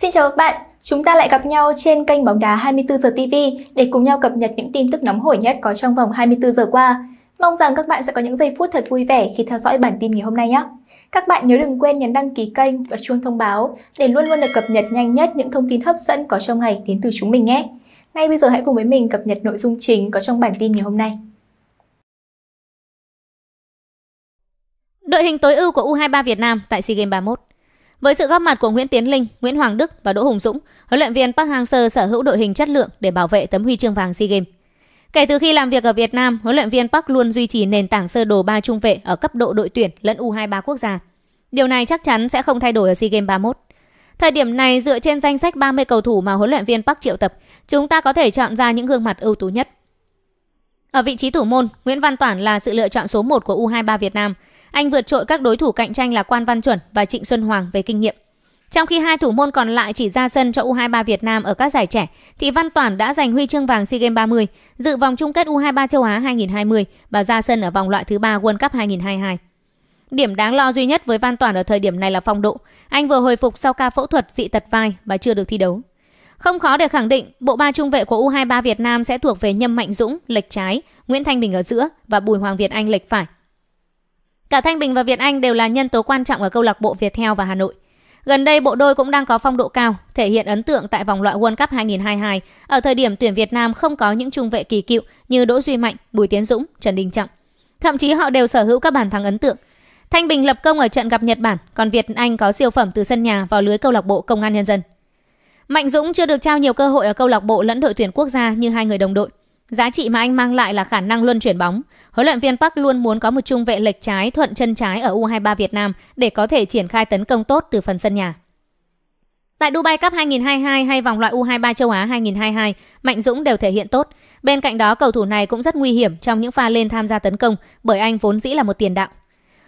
Xin chào các bạn, chúng ta lại gặp nhau trên kênh bóng đá 24 giờ TV để cùng nhau cập nhật những tin tức nóng hổi nhất có trong vòng 24 giờ qua. Mong rằng các bạn sẽ có những giây phút thật vui vẻ khi theo dõi bản tin ngày hôm nay nhé. Các bạn nhớ đừng quên nhấn đăng ký kênh và chuông thông báo để luôn luôn được cập nhật nhanh nhất những thông tin hấp dẫn có trong ngày đến từ chúng mình nhé. Ngay bây giờ hãy cùng với mình cập nhật nội dung chính có trong bản tin ngày hôm nay. Đội hình tối ưu của U23 Việt Nam tại SEA Games 31 với sự góp mặt của Nguyễn Tiến Linh, Nguyễn Hoàng Đức và Đỗ Hùng Dũng, huấn luyện viên Park Hang-seo sở hữu đội hình chất lượng để bảo vệ tấm huy chương vàng SEA Games. Kể từ khi làm việc ở Việt Nam, huấn luyện viên Park luôn duy trì nền tảng sơ đồ ba trung vệ ở cấp độ đội tuyển lẫn U23 quốc gia. Điều này chắc chắn sẽ không thay đổi ở SEA Games 31. Thời điểm này dựa trên danh sách 30 cầu thủ mà huấn luyện viên Park triệu tập, chúng ta có thể chọn ra những gương mặt ưu tú nhất. Ở vị trí thủ môn, Nguyễn Văn Toản là sự lựa chọn số 1 của U23 Việt Nam. Anh vượt trội các đối thủ cạnh tranh là Quan Văn Chuẩn và Trịnh Xuân Hoàng về kinh nghiệm. Trong khi hai thủ môn còn lại chỉ ra sân cho U23 Việt Nam ở các giải trẻ, thì Văn Toản đã giành huy chương vàng SEA Games 30, dự vòng chung kết U23 châu Á 2020 và ra sân ở vòng loại thứ ba World Cup 2022. Điểm đáng lo duy nhất với Văn Toản ở thời điểm này là phong độ. Anh vừa hồi phục sau ca phẫu thuật dị tật vai và chưa được thi đấu. Không khó để khẳng định, bộ ba trung vệ của U23 Việt Nam sẽ thuộc về Nhâm Mạnh Dũng, lệch trái, Nguyễn Thanh Bình ở giữa và Bùi Hoàng Việt Anh lệch phải. Cả Thanh Bình và Việt Anh đều là nhân tố quan trọng ở câu lạc bộ Viettel và Hà Nội. Gần đây bộ đôi cũng đang có phong độ cao, thể hiện ấn tượng tại vòng loại World Cup 2022 ở thời điểm tuyển Việt Nam không có những trung vệ kỳ cựu như Đỗ Duy Mạnh, Bùi Tiến Dũng, Trần Đình Trọng. Thậm chí họ đều sở hữu các bàn thắng ấn tượng. Thanh Bình lập công ở trận gặp Nhật Bản, còn Việt Anh có siêu phẩm từ sân nhà vào lưới câu lạc bộ Công an Nhân dân. Mạnh Dũng chưa được trao nhiều cơ hội ở câu lạc bộ lẫn đội tuyển quốc gia như hai người đồng đội. Giá trị mà anh mang lại là khả năng luân chuyển bóng. Huấn luyện viên Park luôn muốn có một trung vệ lệch trái thuận chân trái ở U23 Việt Nam để có thể triển khai tấn công tốt từ phần sân nhà. Tại Dubai Cup 2022 hay vòng loại U23 châu Á 2022, Mạnh Dũng đều thể hiện tốt. Bên cạnh đó, cầu thủ này cũng rất nguy hiểm trong những pha lên tham gia tấn công bởi anh vốn dĩ là một tiền đạo.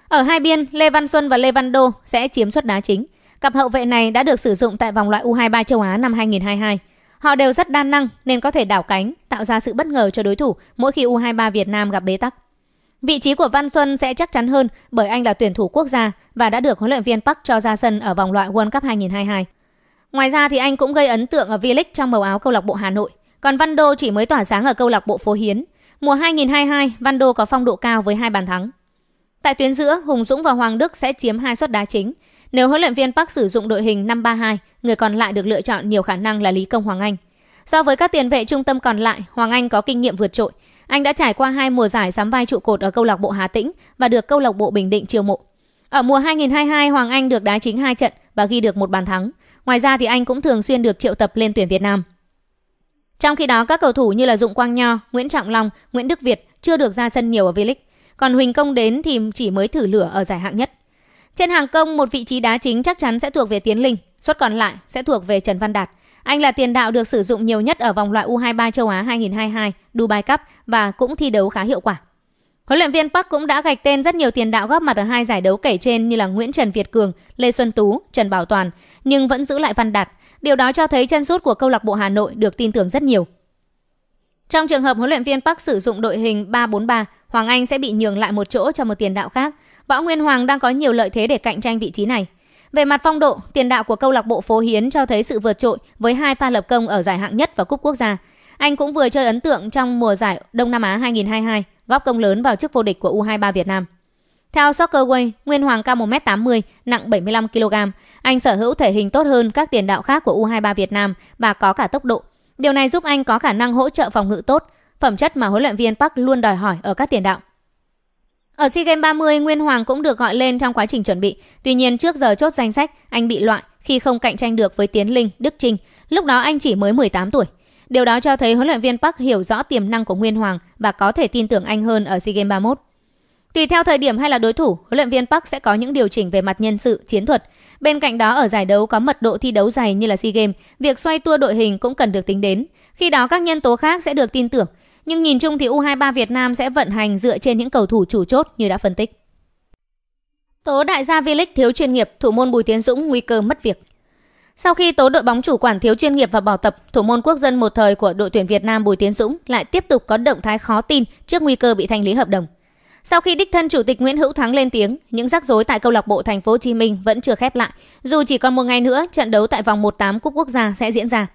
Ở hai biên, Lê Văn Xuân và Lê Văn Đô sẽ chiếm suất đá chính. Cặp hậu vệ này đã được sử dụng tại vòng loại U23 châu Á năm 2022. Họ đều rất đa năng nên có thể đảo cánh, tạo ra sự bất ngờ cho đối thủ mỗi khi U23 Việt Nam gặp bế tắc. Vị trí của Văn Xuân sẽ chắc chắn hơn bởi anh là tuyển thủ quốc gia và đã được huấn luyện viên Park cho ra sân ở vòng loại World Cup 2022. Ngoài ra thì anh cũng gây ấn tượng ở V-League trong màu áo câu lạc bộ Hà Nội, còn Văn Đô chỉ mới tỏa sáng ở câu lạc bộ Phố Hiến. Mùa 2022, Văn Đô có phong độ cao với hai bàn thắng. Tại tuyến giữa, Hùng Dũng và Hoàng Đức sẽ chiếm hai suất đá chính, nếu huấn luyện viên Park sử dụng đội hình 5-3-2, người còn lại được lựa chọn nhiều khả năng là Lý Công Hoàng Anh. So với các tiền vệ trung tâm còn lại, Hoàng Anh có kinh nghiệm vượt trội. Anh đã trải qua hai mùa giải sắm vai trụ cột ở câu lạc bộ Hà Tĩnh và được câu lạc bộ Bình Định chiêu mộ. Ở mùa 2022, Hoàng Anh được đá chính hai trận và ghi được một bàn thắng. Ngoài ra thì anh cũng thường xuyên được triệu tập lên tuyển Việt Nam. Trong khi đó, các cầu thủ như là Dụng Quang Nho, Nguyễn Trọng Long, Nguyễn Đức Việt chưa được ra sân nhiều ở V-League. Còn Huỳnh Công đến thì chỉ mới thử lửa ở giải hạng nhất. Trên hàng công, một vị trí đá chính chắc chắn sẽ thuộc về Tiến Linh, suất còn lại sẽ thuộc về Trần Văn Đạt. Anh là tiền đạo được sử dụng nhiều nhất ở vòng loại U23 châu Á 2022, Dubai Cup và cũng thi đấu khá hiệu quả. Huấn luyện viên Park cũng đã gạch tên rất nhiều tiền đạo góp mặt ở hai giải đấu kể trên như là Nguyễn Trần Việt Cường, Lê Xuân Tú, Trần Bảo Toàn, nhưng vẫn giữ lại Văn Đạt. Điều đó cho thấy chân sút của câu lạc bộ Hà Nội được tin tưởng rất nhiều. Trong trường hợp huấn luyện viên Park sử dụng đội hình 3-4-3, Hoàng Anh sẽ bị nhường lại một chỗ cho một tiền đạo khác. Võ Nguyên Hoàng đang có nhiều lợi thế để cạnh tranh vị trí này. Về mặt phong độ, tiền đạo của câu lạc bộ Phố Hiến cho thấy sự vượt trội với hai pha lập công ở giải hạng nhất và cúp quốc gia. Anh cũng vừa chơi ấn tượng trong mùa giải Đông Nam Á 2022, góp công lớn vào chức vô địch của U23 Việt Nam. Theo Soccerway, Nguyên Hoàng cao 1m80, nặng 75 kg. Anh sở hữu thể hình tốt hơn các tiền đạo khác của U23 Việt Nam và có cả tốc độ. Điều này giúp anh có khả năng hỗ trợ phòng ngự tốt, phẩm chất mà huấn luyện viên Park luôn đòi hỏi ở các tiền đạo. Ở SEA Games 30, Nguyên Hoàng cũng được gọi lên trong quá trình chuẩn bị. Tuy nhiên trước giờ chốt danh sách, anh bị loại khi không cạnh tranh được với Tiến Linh, Đức Trinh. Lúc đó anh chỉ mới 18 tuổi. Điều đó cho thấy huấn luyện viên Park hiểu rõ tiềm năng của Nguyên Hoàng và có thể tin tưởng anh hơn ở SEA Games 31. Tùy theo thời điểm hay là đối thủ, huấn luyện viên Park sẽ có những điều chỉnh về mặt nhân sự, chiến thuật. Bên cạnh đó ở giải đấu có mật độ thi đấu dày như là SEA Games, việc xoay tua đội hình cũng cần được tính đến. Khi đó các nhân tố khác sẽ được tin tưởng. Nhưng nhìn chung thì U23 Việt Nam sẽ vận hành dựa trên những cầu thủ chủ chốt như đã phân tích. Tố đại gia V-League thiếu chuyên nghiệp, thủ môn Bùi Tiến Dũng nguy cơ mất việc. Sau khi tố đội bóng chủ quản thiếu chuyên nghiệp và bỏ tập, thủ môn quốc dân một thời của đội tuyển Việt Nam Bùi Tiến Dũng lại tiếp tục có động thái khó tin trước nguy cơ bị thanh lý hợp đồng. Sau khi đích thân chủ tịch Nguyễn Hữu Thắng lên tiếng, những rắc rối tại câu lạc bộ Thành phố Hồ Chí Minh vẫn chưa khép lại, dù chỉ còn một ngày nữa trận đấu tại vòng 1/8 Cúp Quốc gia sẽ diễn ra.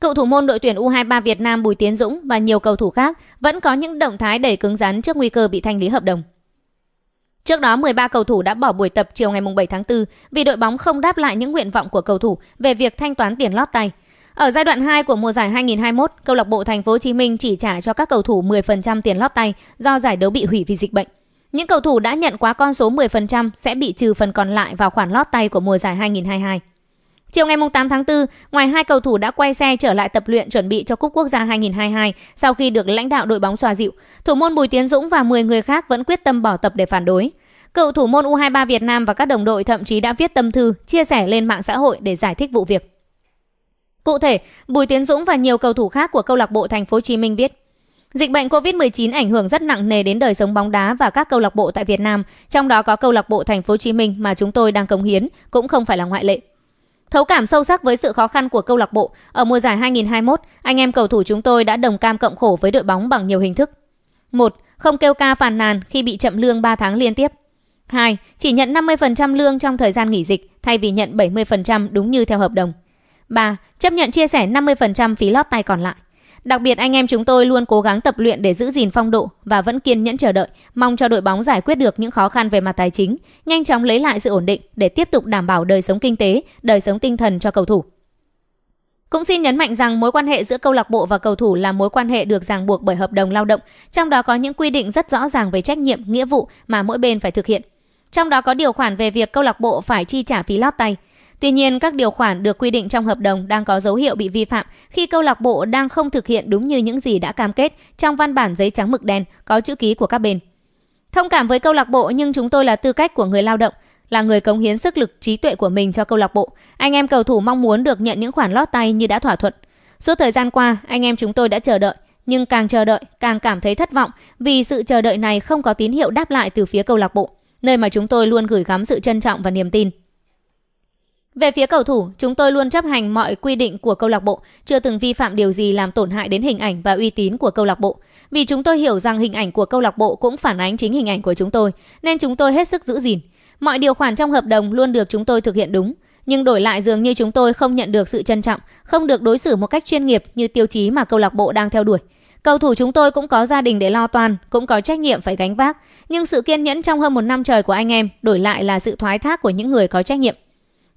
Cựu thủ môn đội tuyển U23 Việt Nam Bùi Tiến Dũng và nhiều cầu thủ khác vẫn có những động thái đầy cứng rắn trước nguy cơ bị thanh lý hợp đồng. Trước đó, 13 cầu thủ đã bỏ buổi tập chiều ngày 7 tháng 4 vì đội bóng không đáp lại những nguyện vọng của cầu thủ về việc thanh toán tiền lót tay. Ở giai đoạn 2 của mùa giải 2021, câu lạc bộ Thành phố Hồ Chí Minh chỉ trả cho các cầu thủ 10% tiền lót tay do giải đấu bị hủy vì dịch bệnh. Những cầu thủ đã nhận quá con số 10% sẽ bị trừ phần còn lại vào khoản lót tay của mùa giải 2022. Chiều ngày 8 tháng 4, ngoài hai cầu thủ đã quay xe trở lại tập luyện chuẩn bị cho Cúp Quốc gia 2022 sau khi được lãnh đạo đội bóng xòa dịu, thủ môn Bùi Tiến Dũng và 10 người khác vẫn quyết tâm bỏ tập để phản đối. Cựu thủ môn U23 Việt Nam và các đồng đội thậm chí đã viết tâm thư chia sẻ lên mạng xã hội để giải thích vụ việc. Cụ thể, Bùi Tiến Dũng và nhiều cầu thủ khác của câu lạc bộ Thành phố Hồ Chí Minh biết, Dịch bệnh COVID-19 ảnh hưởng rất nặng nề đến đời sống bóng đá và các câu lạc bộ tại Việt Nam, trong đó có câu lạc bộ Thành phố Hồ Chí Minh mà chúng tôi đang cống hiến cũng không phải là ngoại lệ. Thấu cảm sâu sắc với sự khó khăn của câu lạc bộ, ở mùa giải 2021, anh em cầu thủ chúng tôi đã đồng cam cộng khổ với đội bóng bằng nhiều hình thức. 1. Không kêu ca phàn nàn khi bị chậm lương 3 tháng liên tiếp. 2. Chỉ nhận 50% lương trong thời gian nghỉ dịch thay vì nhận 70% đúng như theo hợp đồng. 3. Chấp nhận chia sẻ 50% phí lót tay còn lại. Đặc biệt anh em chúng tôi luôn cố gắng tập luyện để giữ gìn phong độ và vẫn kiên nhẫn chờ đợi, mong cho đội bóng giải quyết được những khó khăn về mặt tài chính, nhanh chóng lấy lại sự ổn định để tiếp tục đảm bảo đời sống kinh tế, đời sống tinh thần cho cầu thủ. Cũng xin nhấn mạnh rằng mối quan hệ giữa câu lạc bộ và cầu thủ là mối quan hệ được ràng buộc bởi hợp đồng lao động, trong đó có những quy định rất rõ ràng về trách nhiệm, nghĩa vụ mà mỗi bên phải thực hiện. Trong đó có điều khoản về việc câu lạc bộ phải chi trả phí lót tay. Tuy nhiên, các điều khoản được quy định trong hợp đồng đang có dấu hiệu bị vi phạm khi câu lạc bộ đang không thực hiện đúng như những gì đã cam kết trong văn bản giấy trắng mực đen có chữ ký của các bên. Thông cảm với câu lạc bộ nhưng chúng tôi là tư cách của người lao động, là người cống hiến sức lực trí tuệ của mình cho câu lạc bộ. Anh em cầu thủ mong muốn được nhận những khoản lót tay như đã thỏa thuận. Suốt thời gian qua, anh em chúng tôi đã chờ đợi, nhưng càng chờ đợi càng cảm thấy thất vọng vì sự chờ đợi này không có tín hiệu đáp lại từ phía câu lạc bộ, nơi mà chúng tôi luôn gửi gắm sự trân trọng và niềm tin. Về phía cầu thủ, chúng tôi luôn chấp hành mọi quy định của câu lạc bộ, chưa từng vi phạm điều gì làm tổn hại đến hình ảnh và uy tín của câu lạc bộ. Vì chúng tôi hiểu rằng hình ảnh của câu lạc bộ cũng phản ánh chính hình ảnh của chúng tôi, nên chúng tôi hết sức giữ gìn. Mọi điều khoản trong hợp đồng luôn được chúng tôi thực hiện đúng, nhưng đổi lại dường như chúng tôi không nhận được sự trân trọng, không được đối xử một cách chuyên nghiệp như tiêu chí mà câu lạc bộ đang theo đuổi. Cầu thủ chúng tôi cũng có gia đình để lo toàn cũng có trách nhiệm phải gánh vác, nhưng sự kiên nhẫn trong hơn một năm trời của anh em đổi lại là sự thoái thác của những người có trách nhiệm.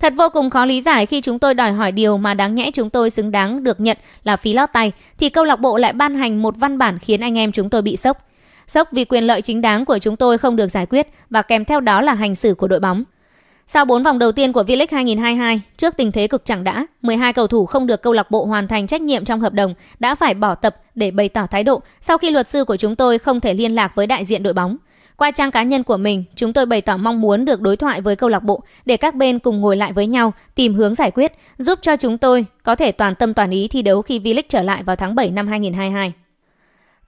Thật vô cùng khó lý giải khi chúng tôi đòi hỏi điều mà đáng nhẽ chúng tôi xứng đáng được nhận là phí lót tay, thì câu lạc bộ lại ban hành một văn bản khiến anh em chúng tôi bị sốc. Sốc vì quyền lợi chính đáng của chúng tôi không được giải quyết và kèm theo đó là hành xử của đội bóng. Sau 4 vòng đầu tiên của V-League 2022, trước tình thế cực chẳng đã, 12 cầu thủ không được câu lạc bộ hoàn thành trách nhiệm trong hợp đồng đã phải bỏ tập để bày tỏ thái độ sau khi luật sư của chúng tôi không thể liên lạc với đại diện đội bóng. Qua trang cá nhân của mình, chúng tôi bày tỏ mong muốn được đối thoại với câu lạc bộ để các bên cùng ngồi lại với nhau, tìm hướng giải quyết, giúp cho chúng tôi có thể toàn tâm toàn ý thi đấu khi V-League trở lại vào tháng 7 năm 2022.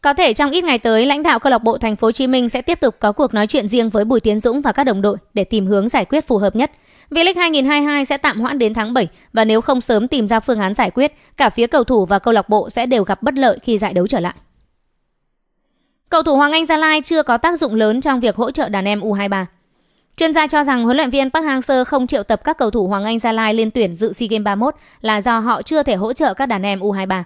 Có thể trong ít ngày tới, lãnh đạo câu lạc bộ Thành phố Hồ Chí Minh sẽ tiếp tục có cuộc nói chuyện riêng với Bùi Tiến Dũng và các đồng đội để tìm hướng giải quyết phù hợp nhất. V-League 2022 sẽ tạm hoãn đến tháng 7 và nếu không sớm tìm ra phương án giải quyết, cả phía cầu thủ và câu lạc bộ sẽ đều gặp bất lợi khi giải đấu trở lại. Cầu thủ Hoàng Anh Gia Lai chưa có tác dụng lớn trong việc hỗ trợ đàn em U23. Chuyên gia cho rằng huấn luyện viên Park Hang-seo không triệu tập các cầu thủ Hoàng Anh Gia Lai lên tuyển dự SEA Games 31 là do họ chưa thể hỗ trợ các đàn em U23.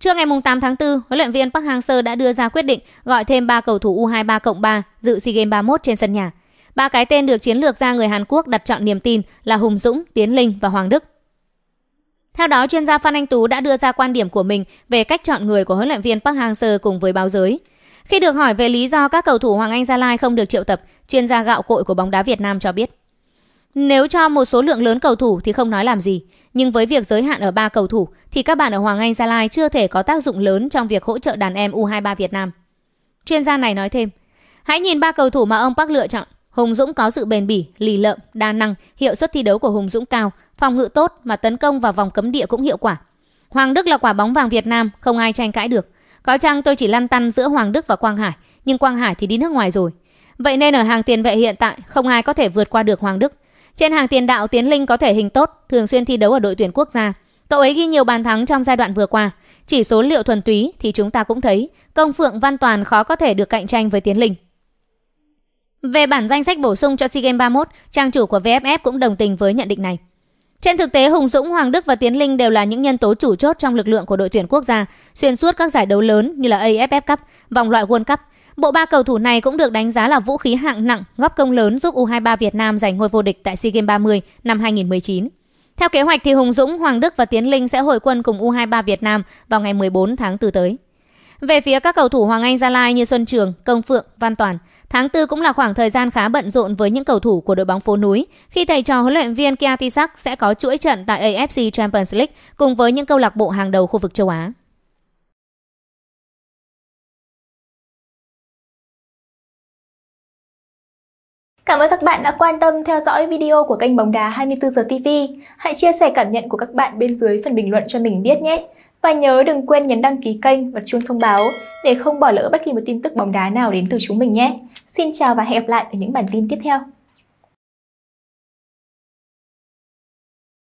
Trưa ngày 8 tháng 4, huấn luyện viên Park Hang-seo đã đưa ra quyết định gọi thêm 3 cầu thủ U23 cộng 3 dự SEA Games 31 trên sân nhà. Ba cái tên được chiến lược gia người Hàn Quốc đặt chọn niềm tin là Hùng Dũng, Tiến Linh và Hoàng Đức. Theo đó, chuyên gia Phan Anh Tú đã đưa ra quan điểm của mình về cách chọn người của huấn luyện viên Park Hang-seo cùng với báo giới – khi được hỏi về lý do các cầu thủ Hoàng Anh Gia Lai không được triệu tập, chuyên gia gạo cội của bóng đá Việt Nam cho biết. Nếu cho một số lượng lớn cầu thủ thì không nói làm gì, nhưng với việc giới hạn ở 3 cầu thủ thì các bạn ở Hoàng Anh Gia Lai chưa thể có tác dụng lớn trong việc hỗ trợ đàn em U23 Việt Nam. Chuyên gia này nói thêm, hãy nhìn ba cầu thủ mà ông Park lựa chọn. Hùng Dũng có sự bền bỉ, lì lợm, đa năng, hiệu suất thi đấu của Hùng Dũng cao, phòng ngự tốt mà tấn công vào vòng cấm địa cũng hiệu quả. Hoàng Đức là quả bóng vàng Việt Nam, không ai tranh cãi được. Có chăng tôi chỉ lăn tăn giữa Hoàng Đức và Quang Hải, nhưng Quang Hải thì đi nước ngoài rồi. Vậy nên ở hàng tiền vệ hiện tại không ai có thể vượt qua được Hoàng Đức. Trên hàng tiền đạo Tiến Linh có thể hình tốt, thường xuyên thi đấu ở đội tuyển quốc gia. Cậu ấy ghi nhiều bàn thắng trong giai đoạn vừa qua. Chỉ số liệu thuần túy thì chúng ta cũng thấy công Phượng Văn Toàn khó có thể được cạnh tranh với Tiến Linh. Về bản danh sách bổ sung cho SEA Games 31, trang chủ của VFF cũng đồng tình với nhận định này. Trên thực tế, Hùng Dũng, Hoàng Đức và Tiến Linh đều là những nhân tố chủ chốt trong lực lượng của đội tuyển quốc gia xuyên suốt các giải đấu lớn như là AFF Cup, vòng loại World Cup. Bộ ba cầu thủ này cũng được đánh giá là vũ khí hạng nặng, góp công lớn giúp U23 Việt Nam giành ngôi vô địch tại SEA Games 30 năm 2019. Theo kế hoạch thì Hùng Dũng, Hoàng Đức và Tiến Linh sẽ hội quân cùng U23 Việt Nam vào ngày 14 tháng 4 tới. Về phía các cầu thủ Hoàng Anh Gia Lai như Xuân Trường, Công Phượng, Văn Toàn – Tháng 4 cũng là khoảng thời gian khá bận rộn với những cầu thủ của đội bóng phố núi, khi thầy trò huấn luyện viên Kia sẽ có chuỗi trận tại AFC Champions League cùng với những câu lạc bộ hàng đầu khu vực châu Á. Cảm ơn các bạn đã quan tâm theo dõi video của kênh Bóng đá 24 giờ TV. Hãy chia sẻ cảm nhận của các bạn bên dưới phần bình luận cho mình biết nhé. Và nhớ đừng quên nhấn đăng ký kênh và chuông thông báo để không bỏ lỡ bất kỳ một tin tức bóng đá nào đến từ chúng mình nhé. Xin chào và hẹn gặp lại ở những bản tin tiếp theo.